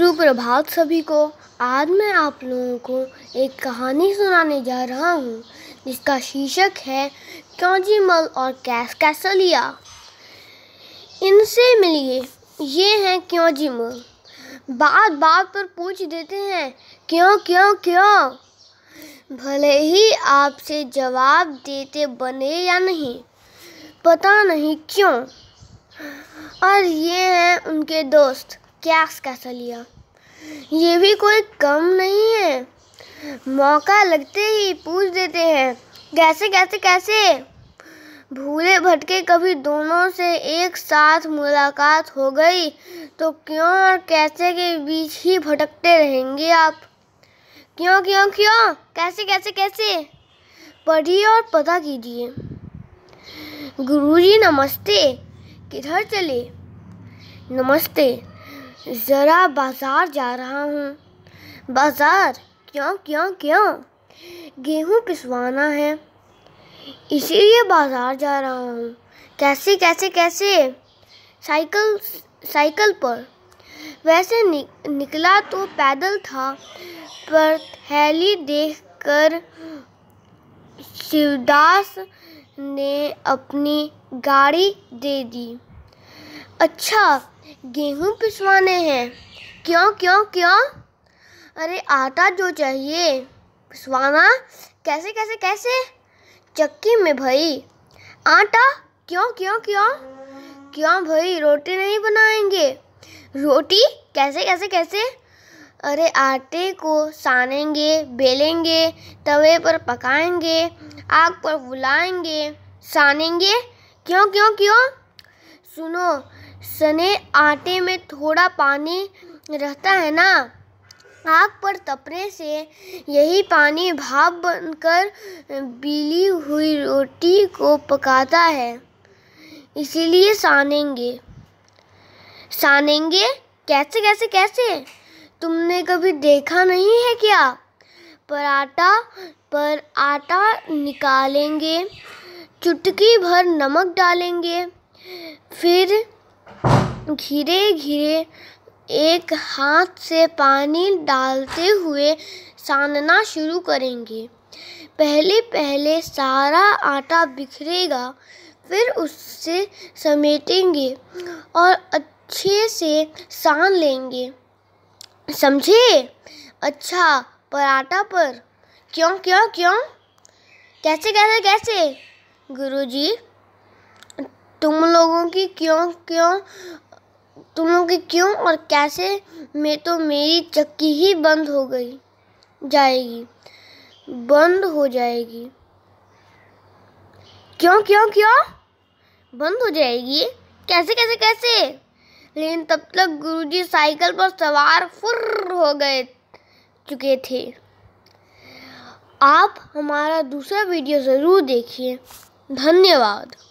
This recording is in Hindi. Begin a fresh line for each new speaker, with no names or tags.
सुप्रभात सभी को आज मैं आप लोगों को एक कहानी सुनाने जा रहा हूँ जिसका शीर्षक है मल और कैस कैसलिया इनसे मिलिए ये हैं क्योंजीमल बात बात पर पूछ देते हैं क्यों क्यों क्यों भले ही आपसे जवाब देते बने या नहीं पता नहीं क्यों और ये हैं उनके दोस्त क्या कैसा लिया ये भी कोई कम नहीं है मौका लगते ही पूछ देते हैं कैसे कैसे कैसे भूले भटके कभी दोनों से एक साथ मुलाकात हो गई तो क्यों और कैसे के बीच ही भटकते रहेंगे आप क्यों क्यों क्यों कैसे कैसे कैसे पढ़िए और पता कीजिए गुरुजी नमस्ते किधर चले नमस्ते ज़रा बाज़ार जा रहा हूँ बाज़ार क्यों क्यों क्यों गेहूँ पिसवाना है इसीलिए बाज़ार जा रहा हूँ कैसे कैसे कैसे साइकिल साइकिल पर वैसे नि, निकला तो पैदल था पर थैली देख कर शिवदास ने अपनी गाड़ी दे दी अच्छा गेहूँ पिसवाने हैं क्यों क्यों क्यों अरे आटा जो चाहिए पिसवाना कैसे कैसे कैसे चक्की में भाई आटा क्यों क्यों क्यों क्यों भाई रोटी नहीं बनाएंगे रोटी कैसे कैसे कैसे अरे आटे को सानेंगे बेलेंगे तवे पर पकाएंगे आग पर बुलाएंगे सानेंगे क्यों क्यों क्यों सुनो सने आटे में थोड़ा पानी रहता है ना आग पर तपने से यही पानी भाप बनकर बिली हुई रोटी को पकाता है इसीलिए सानेंगे सानेंगे कैसे कैसे कैसे तुमने कभी देखा नहीं है क्या पराठा पर आटा निकालेंगे चुटकी भर नमक डालेंगे फिर घिरे घिरे एक हाथ से पानी डालते हुए सानना शुरू करेंगे पहले पहले सारा आटा बिखरेगा फिर उससे समेटेंगे और अच्छे से सान लेंगे समझे अच्छा पराठा पर क्यों क्यों क्यों कैसे कैसे कैसे गुरुजी तुम लोगों की क्यों क्यों तुम लोगों की क्यों और कैसे मैं तो मेरी चक्की ही बंद हो गई जाएगी बंद हो जाएगी क्यों क्यों क्यों बंद हो जाएगी कैसे कैसे कैसे लेकिन तब तक गुरुजी साइकिल पर सवार फुर हो गए चुके थे आप हमारा दूसरा वीडियो ज़रूर देखिए धन्यवाद